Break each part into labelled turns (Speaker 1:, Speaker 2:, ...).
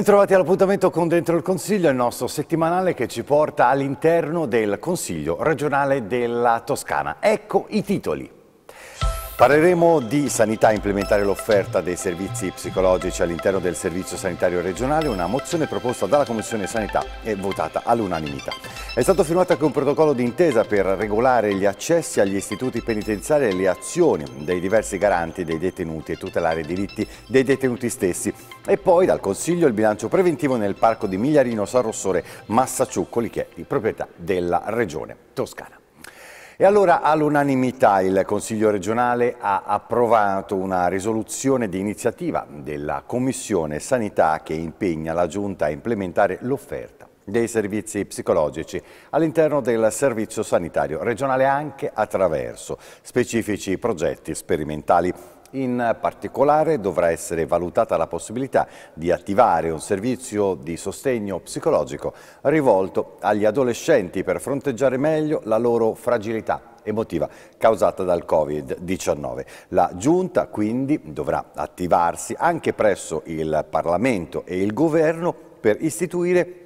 Speaker 1: Bentrovati all'appuntamento con Dentro il Consiglio, il nostro settimanale che ci porta all'interno del Consiglio regionale della Toscana. Ecco i titoli. Parleremo di sanità, implementare l'offerta dei servizi psicologici all'interno del Servizio Sanitario Regionale, una mozione proposta dalla Commissione Sanità e votata all'unanimità. È stato firmato anche un protocollo d'intesa per regolare gli accessi agli istituti penitenziari e le azioni dei diversi garanti dei detenuti e tutelare i diritti dei detenuti stessi e poi dal Consiglio il bilancio preventivo nel parco di Migliarino San Rossore Massaciuccoli, che è di proprietà della Regione Toscana. E allora all'unanimità il Consiglio regionale ha approvato una risoluzione di iniziativa della Commissione Sanità che impegna la Giunta a implementare l'offerta dei servizi psicologici all'interno del servizio sanitario regionale anche attraverso specifici progetti sperimentali. In particolare dovrà essere valutata la possibilità di attivare un servizio di sostegno psicologico rivolto agli adolescenti per fronteggiare meglio la loro fragilità emotiva causata dal Covid-19. La Giunta quindi dovrà attivarsi anche presso il Parlamento e il Governo per istituire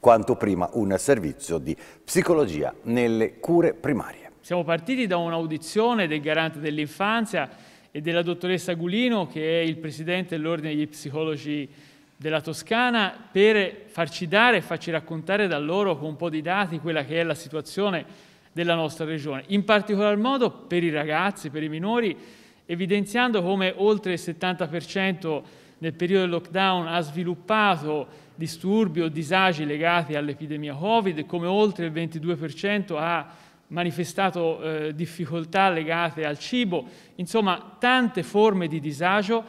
Speaker 1: quanto prima un servizio di psicologia nelle cure primarie.
Speaker 2: Siamo partiti da un'audizione del garante dell'infanzia e della dottoressa Gulino, che è il presidente dell'Ordine degli Psicologi della Toscana, per farci dare e farci raccontare da loro con un po' di dati quella che è la situazione della nostra regione, in particolar modo per i ragazzi, per i minori, evidenziando come oltre il 70% nel periodo del lockdown ha sviluppato disturbi o disagi legati all'epidemia Covid, come oltre il 22% ha manifestato eh, difficoltà legate al cibo, insomma tante forme di disagio,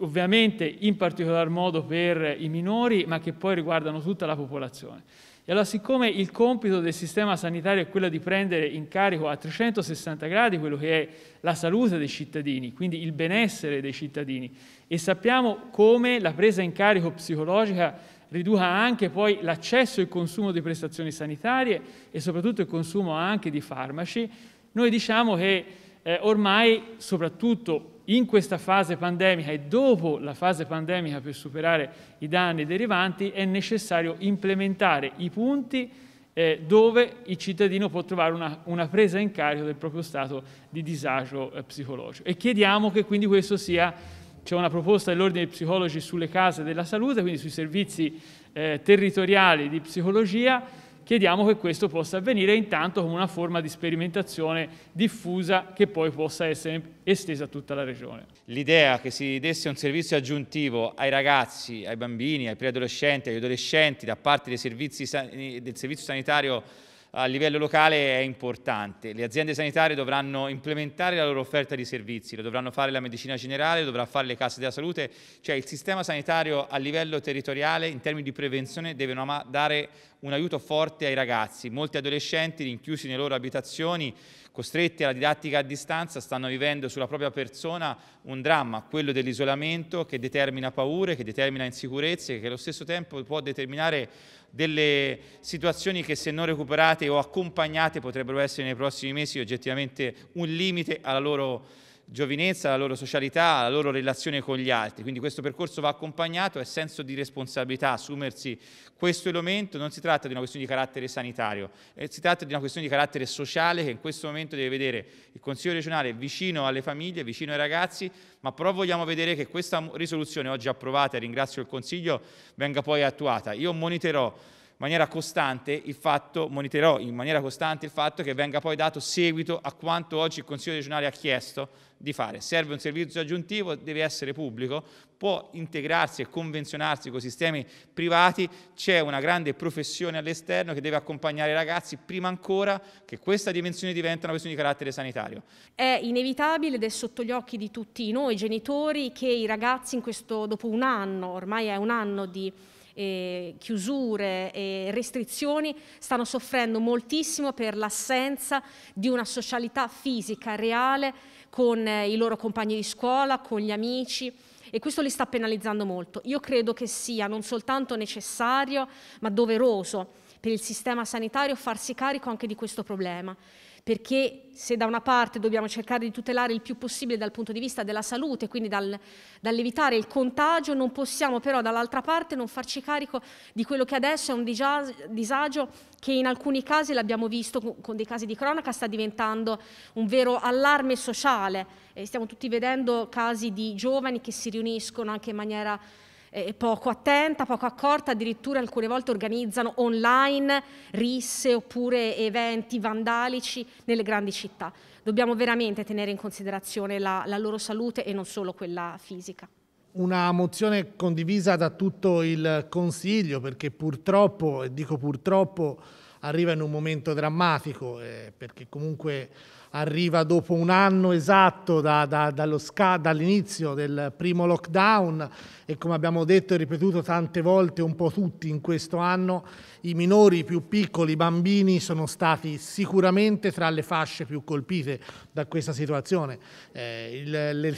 Speaker 2: ovviamente in particolar modo per i minori, ma che poi riguardano tutta la popolazione. E allora siccome il compito del sistema sanitario è quello di prendere in carico a 360 gradi quello che è la salute dei cittadini, quindi il benessere dei cittadini, e sappiamo come la presa in carico psicologica riduca anche poi l'accesso e il consumo di prestazioni sanitarie e soprattutto il consumo anche di farmaci, noi diciamo che eh, ormai, soprattutto in questa fase pandemica e dopo la fase pandemica per superare i danni derivanti, è necessario implementare i punti eh, dove il cittadino può trovare una, una, presa in carico del proprio stato di disagio eh, psicologico. E chiediamo che quindi questo sia c'è una proposta dell'Ordine dei Psicologi sulle case della salute, quindi sui servizi eh, territoriali di psicologia, chiediamo che questo possa avvenire intanto come una forma di sperimentazione diffusa che poi possa essere estesa a tutta la regione.
Speaker 3: L'idea che si desse un servizio aggiuntivo ai ragazzi, ai bambini, ai preadolescenti, agli adolescenti da parte dei servizi, del servizio sanitario a livello locale è importante. Le aziende sanitarie dovranno implementare la loro offerta di servizi, lo dovranno fare la medicina generale, lo dovrà fare le casse della salute, cioè il sistema sanitario a livello territoriale in termini di prevenzione deve dare un aiuto forte ai ragazzi. Molti adolescenti rinchiusi nelle loro abitazioni, costretti alla didattica a distanza, stanno vivendo sulla propria persona un dramma, quello dell'isolamento che determina paure, che determina insicurezze, che allo stesso tempo può determinare delle situazioni che se non recuperate accompagnate o accompagnate potrebbero essere nei prossimi mesi oggettivamente un limite alla loro giovinezza, alla loro socialità, alla loro relazione con gli altri. Quindi questo percorso va accompagnato, è senso di responsabilità, assumersi questo elemento, non si tratta di una questione di carattere sanitario, eh, si tratta di una questione di carattere sociale che in questo momento deve vedere il Consiglio regionale vicino alle famiglie, vicino ai ragazzi, ma però vogliamo vedere che questa risoluzione oggi approvata, e ringrazio il Consiglio, venga poi attuata. Io moniterò maniera costante il fatto, monitorerò in maniera costante il fatto che venga poi dato seguito a quanto oggi il Consiglio regionale ha chiesto di fare. Serve un servizio aggiuntivo, deve essere pubblico, può integrarsi e convenzionarsi con sistemi privati, c'è una grande professione all'esterno che deve accompagnare i ragazzi prima ancora che questa dimensione diventi una questione di carattere sanitario.
Speaker 4: È inevitabile ed è sotto gli occhi di tutti noi genitori che i ragazzi in questo, dopo un anno, ormai è un anno di eh, chiusure e restrizioni stanno soffrendo moltissimo per l'assenza di una socialità fisica reale con eh, i loro compagni di scuola, con gli amici e questo li sta penalizzando molto. Io credo che sia non soltanto necessario ma doveroso per il sistema sanitario farsi carico anche di questo problema perché se da una parte dobbiamo cercare di tutelare il più possibile dal punto di vista della salute, quindi dal, dall'evitare il contagio, non possiamo però dall'altra parte non farci carico di quello che adesso è un disagio che in alcuni casi l'abbiamo visto con dei casi di cronaca sta diventando un vero allarme sociale. Eh, stiamo tutti vedendo casi di giovani che si riuniscono anche in maniera eh, poco attenta, poco accorta, addirittura alcune volte organizzano online risse oppure eventi vandalici nelle grandi città. Dobbiamo veramente tenere in considerazione la, la loro salute e non solo quella fisica.
Speaker 5: Una mozione condivisa da tutto il Consiglio perché purtroppo, e dico purtroppo, arriva in un momento drammatico eh, perché comunque arriva dopo un anno esatto da, da, dall'inizio del primo lockdown e come abbiamo detto e ripetuto tante volte un po' tutti in questo anno, i minori i più piccoli, i bambini sono stati sicuramente tra le fasce più colpite da questa situazione. Eh,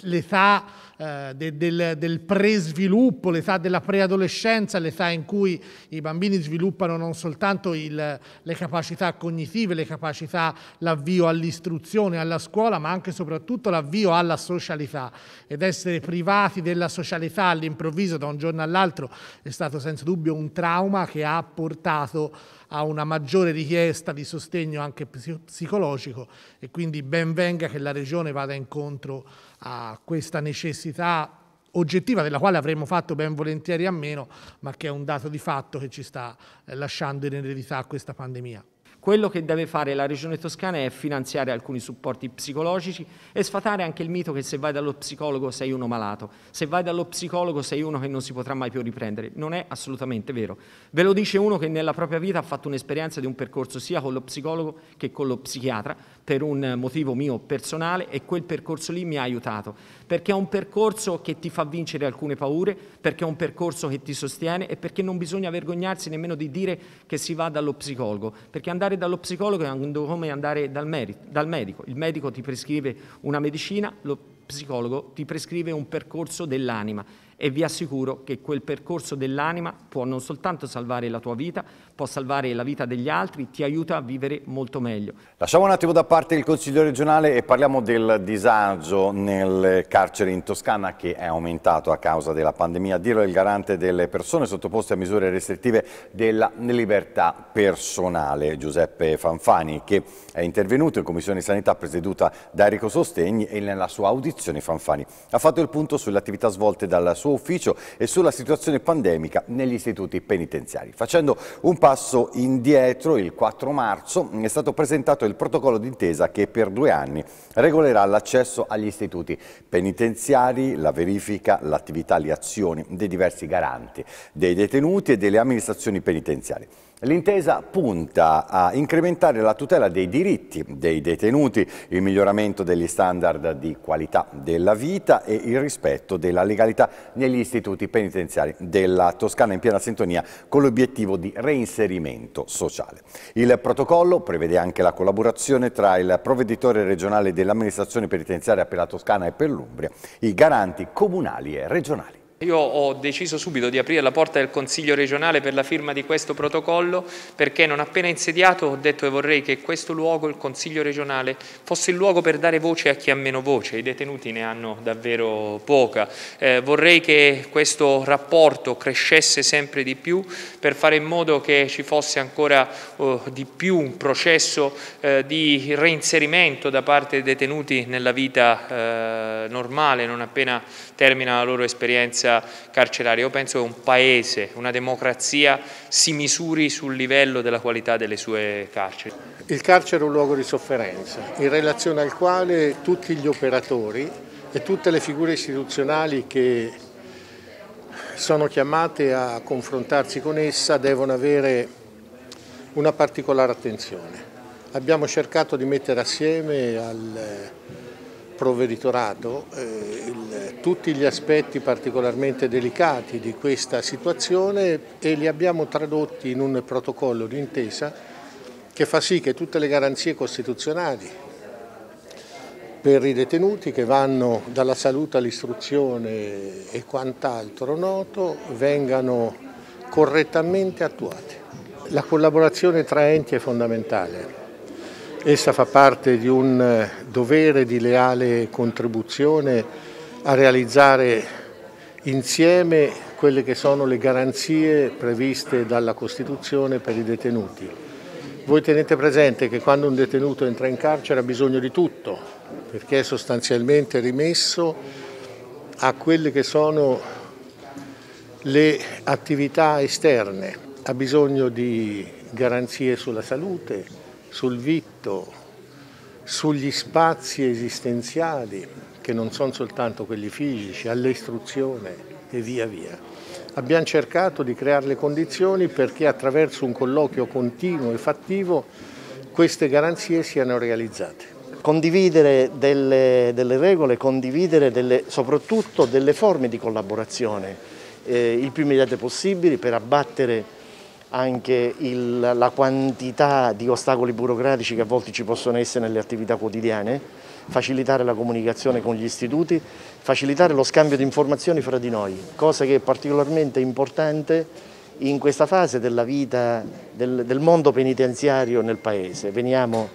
Speaker 5: l'età eh, de, del, del pre-sviluppo, l'età della preadolescenza, l'età in cui i bambini sviluppano non soltanto il, le capacità cognitive, le capacità, l'avvio all'istruzione, all'istruzione, alla scuola, ma anche e soprattutto l'avvio alla socialità ed essere privati della socialità all'improvviso da un giorno all'altro è stato senza dubbio un trauma che ha portato a una maggiore richiesta di sostegno anche psicologico e quindi ben venga che la Regione vada incontro a questa necessità oggettiva della quale avremmo fatto ben volentieri a meno, ma che è un dato di fatto che ci sta eh, lasciando in eredità questa pandemia. Quello che deve fare la Regione Toscana è finanziare alcuni supporti psicologici e sfatare anche il mito che se vai dallo psicologo sei uno malato, se vai dallo psicologo sei uno che non si potrà mai più riprendere. Non è assolutamente vero. Ve lo dice uno che nella propria vita ha fatto un'esperienza di un percorso sia con lo psicologo che con lo psichiatra, per un motivo mio personale e quel percorso lì mi ha aiutato, perché è un percorso che ti fa vincere alcune paure, perché è un percorso che ti sostiene e perché non bisogna vergognarsi nemmeno di dire che si va dallo psicologo, perché andare dallo psicologo è come andare dal, medico, il medico ti prescrive una medicina, lo psicologo ti prescrive un percorso dell'anima e vi assicuro che quel percorso dell'anima può non soltanto salvare la tua vita, può salvare la vita degli altri, ti aiuta a vivere molto meglio.
Speaker 1: Lasciamo un attimo da parte il Consiglio regionale e parliamo del disagio nel carcere in Toscana che è aumentato a causa della pandemia. Dirlo è il garante delle persone sottoposte a misure restrittive della libertà personale, Giuseppe Fanfani, che è intervenuto in Commissione Sanità presieduta da Enrico Sostegni e nella sua audizione Maurizio Fanfani. Ha fatto il punto sulle attività svolte dal suo ufficio e sulla situazione pandemica negli istituti penitenziari. Facendo un passo indietro, il 4 marzo è stato presentato il protocollo d'intesa che per due anni regolerà l'accesso agli istituti penitenziari, la verifica, l'attività, le azioni dei diversi garanti, dei detenuti e delle amministrazioni penitenziarie. L'intesa punta a incrementare la tutela dei diritti dei detenuti, il miglioramento degli standard di qualità della vita e il rispetto della legalità negli istituti penitenziari della Toscana in piena sintonia con l'obiettivo di reinserimento sociale. Il protocollo prevede anche la collaborazione tra il provveditore regionale dell'amministrazione penitenziaria per la Toscana e per l'Umbria, i garanti comunali e regionali.
Speaker 3: Io ho deciso subito di aprire la porta del Consiglio regionale per la firma di questo protocollo perché non appena insediato ho detto che vorrei che questo luogo, il Consiglio regionale, fosse il luogo per dare voce a chi ha meno voce, i detenuti ne hanno davvero poca. Eh, vorrei che questo rapporto crescesse sempre di più per fare in modo che ci fosse ancora eh, di più un processo eh, di reinserimento da parte dei detenuti nella vita eh, normale, non appena termina la loro esperienza carceraria. Io penso che un paese, una democrazia si misuri sul livello della qualità delle sue
Speaker 6: carceri. Il carcere è un luogo di sofferenza in relazione al quale tutti gli operatori e tutte le figure istituzionali che sono chiamate a confrontarsi con essa devono avere una particolare attenzione. Abbiamo cercato di mettere assieme al provveditorato eh, il, tutti gli aspetti particolarmente delicati di questa situazione e li abbiamo tradotti in un protocollo d'intesa che fa sì che tutte le garanzie costituzionali per i detenuti che vanno dalla salute all'istruzione e quant'altro noto vengano correttamente attuate. La collaborazione tra enti è fondamentale Essa fa parte di un eh, dovere di leale contribuzione a realizzare insieme quelle che sono le garanzie previste dalla Costituzione per i detenuti. Voi tenete presente che quando un detenuto entra in carcere ha bisogno di tutto, perché è sostanzialmente rimesso a quelle che sono le attività esterne. Ha bisogno di garanzie sulla salute, sul vitto, sugli spazi esistenziali, che non sono soltanto quelli fisici, all'istruzione e via via. Abbiamo cercato di creare le condizioni perché attraverso un colloquio continuo e fattivo
Speaker 5: queste garanzie siano realizzate. Condividere delle, delle regole, condividere delle, soprattutto delle forme di collaborazione eh, il più immediate possibili per abbattere anche il, la quantità di ostacoli burocratici che a volte ci possono essere nelle attività quotidiane, facilitare la comunicazione con gli istituti, facilitare lo scambio di informazioni fra di noi, cosa che è particolarmente importante in questa fase della vita del, del mondo penitenziario nel Paese. Veniamo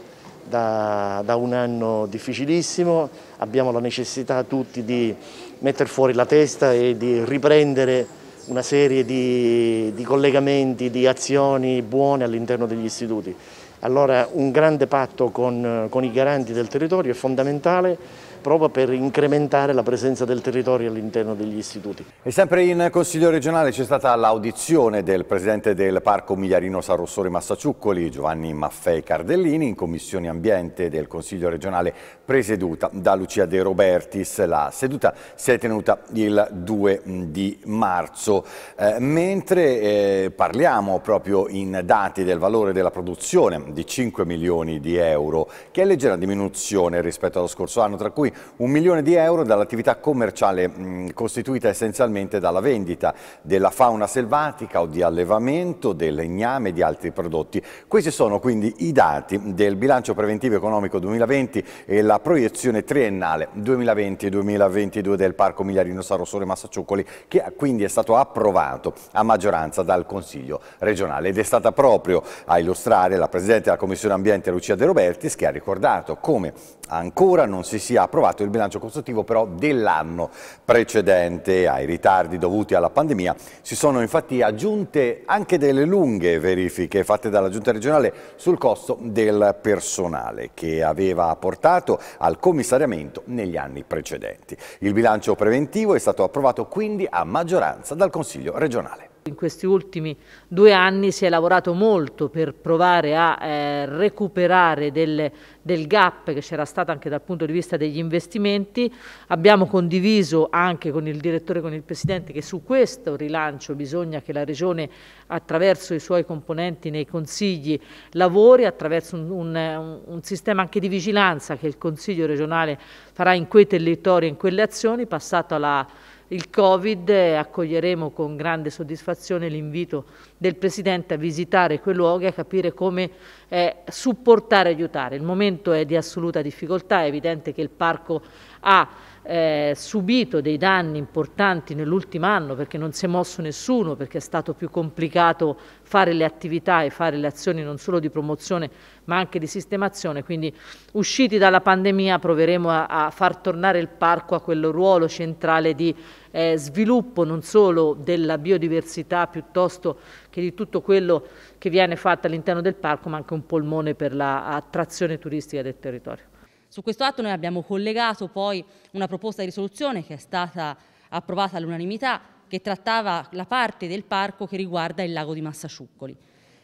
Speaker 5: da, da, un anno difficilissimo, abbiamo la necessità tutti di mettere fuori la testa e di riprendere una serie di, di collegamenti, di azioni buone all'interno degli istituti. Allora un grande patto con, con i garanti del territorio è fondamentale proprio per incrementare la presenza del territorio all'interno degli istituti.
Speaker 1: E sempre in Consiglio regionale c'è stata l'audizione del Presidente del Parco Migliarino San Rossore Massaciuccoli, Giovanni Maffei Cardellini, in Commissione Ambiente del Consiglio regionale presieduta da Lucia De Robertis. La seduta si è tenuta il 2 di marzo. Eh, mentre eh, parliamo proprio in dati del valore della produzione di 5 milioni di euro, che è leggera diminuzione rispetto allo scorso anno, tra cui cui un milione di euro dall'attività commerciale mh, costituita essenzialmente dalla vendita della fauna selvatica o di allevamento, del legname e di altri prodotti. Questi sono quindi i dati del bilancio preventivo economico 2020 e la proiezione triennale 2020-2022 del Parco Migliarino Sarosole Massacciuccoli che quindi è stato approvato a maggioranza dal Consiglio regionale ed è stata proprio a illustrare la Presidente della Commissione Ambiente Lucia De Robertis che ha ricordato come ancora non si sia approvato approvato il bilancio costruttivo però dell'anno precedente. Ai ritardi dovuti alla pandemia si sono infatti aggiunte anche delle lunghe verifiche fatte dalla Giunta regionale sul costo del personale che aveva portato al commissariamento negli anni precedenti. Il bilancio preventivo è stato approvato quindi a maggioranza dal Consiglio regionale
Speaker 7: in questi ultimi due anni si è lavorato molto per provare a eh, recuperare del, del gap che c'era stato anche dal punto di vista degli investimenti. Abbiamo condiviso anche con il direttore e con il Presidente che su questo rilancio bisogna che la Regione attraverso i suoi componenti nei consigli lavori, attraverso un, un, un sistema anche di vigilanza che il Consiglio regionale farà in quei territori e in quelle azioni, passato alla il Covid eh, accoglieremo con grande soddisfazione l'invito del Presidente a visitare quei luoghi e a capire come eh, supportare e aiutare. Il momento è di assoluta difficoltà, è evidente che il parco ha eh, subito dei danni importanti nell'ultimo anno perché non si è mosso nessuno, perché è stato più complicato fare le attività e fare le azioni non solo di promozione ma anche di sistemazione, quindi usciti dalla pandemia proveremo a, a far tornare il parco a quel ruolo centrale di eh, sviluppo non solo della biodiversità piuttosto che di tutto quello che viene fatto all'interno del parco ma anche un polmone per l'attrazione turistica del territorio.
Speaker 8: Su questo atto noi abbiamo collegato poi una proposta di risoluzione che è stata approvata all'unanimità che trattava la parte del parco che riguarda il lago di Massasciuccoli.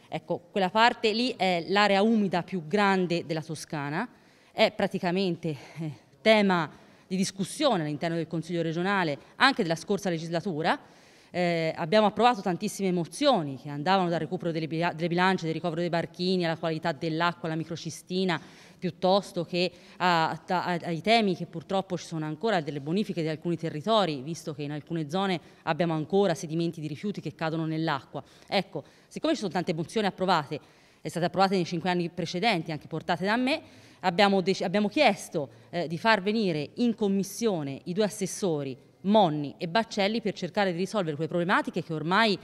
Speaker 8: Ecco, quella parte lì è l'area umida più grande della Toscana, è praticamente eh, tema di discussione all'interno del Consiglio regionale anche della scorsa legislatura. Eh, abbiamo approvato tantissime mozioni che andavano dal recupero delle, delle bilance, del ricovero dei barchini, alla qualità dell'acqua, alla microcistina, piuttosto che a, a, ai temi che purtroppo ci sono ancora delle bonifiche di alcuni territori, visto che in alcune zone abbiamo ancora sedimenti di rifiuti che cadono nell'acqua. Ecco, siccome ci sono tante mozioni approvate, è state approvate nei cinque anni precedenti, anche portate da me, abbiamo, abbiamo chiesto eh, di far venire in commissione i due assessori Monni e Baccelli per cercare di risolvere quelle problematiche che ormai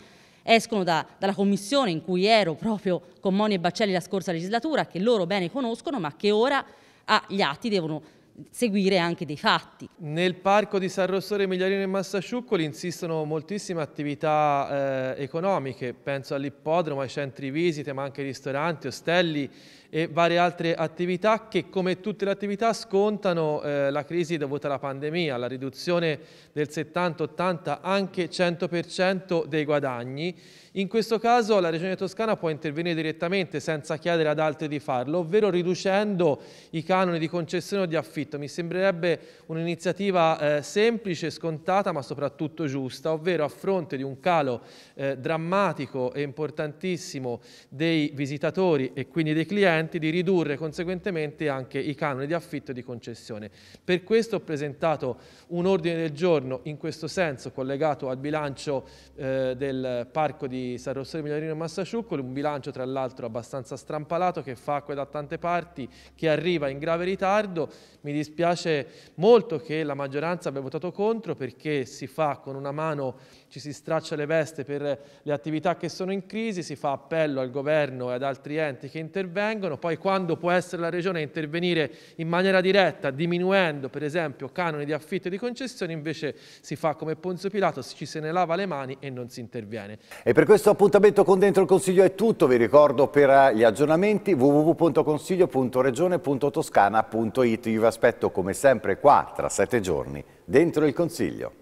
Speaker 8: escono da, dalla commissione in cui ero proprio con Moni e Baccelli la scorsa legislatura, che loro bene conoscono, ma che ora agli ah, atti devono seguire anche dei fatti.
Speaker 9: Nel parco di San Rossore, Migliarino e Massasciuccoli insistono moltissime attività eh, economiche, penso all'ippodromo, ai centri visite, ma anche ai ristoranti, ostelli, e varie altre attività che come tutte le attività scontano eh, la crisi dovuta alla pandemia, la riduzione del 70, 80, anche 100% dei guadagni. In questo caso la Regione Toscana può intervenire direttamente senza chiedere ad altri di farlo, ovvero riducendo i canoni di concessione o di affitto. Mi sembrerebbe un'iniziativa eh, semplice, scontata ma soprattutto giusta, ovvero a fronte di un calo eh, drammatico e importantissimo dei visitatori e quindi dei clienti, consente di ridurre conseguentemente anche i canoni di affitto e di concessione. Per questo ho presentato un ordine del giorno in questo senso collegato al bilancio eh, del parco di San Rossore Migliorino e Massasciuccolo, un bilancio tra l'altro abbastanza strampalato che fa acque da tante parti, che arriva in grave ritardo. Mi dispiace molto che la maggioranza abbia votato contro perché si fa con una mano, ci si straccia le veste per le attività che sono in crisi, si fa appello al governo e ad altri enti che intervengono, intervengono, poi quando può essere la Regione a intervenire in maniera diretta, diminuendo per esempio canoni di affitto e di concessioni invece si fa come Ponzio Pilato, ci se ne lava le mani e non si interviene.
Speaker 1: E per questo appuntamento con Dentro il Consiglio è tutto, vi ricordo per eh, gli aggiornamenti www.consiglio.regione.toscana.it, io vi aspetto come sempre qua tra sette giorni dentro il Consiglio.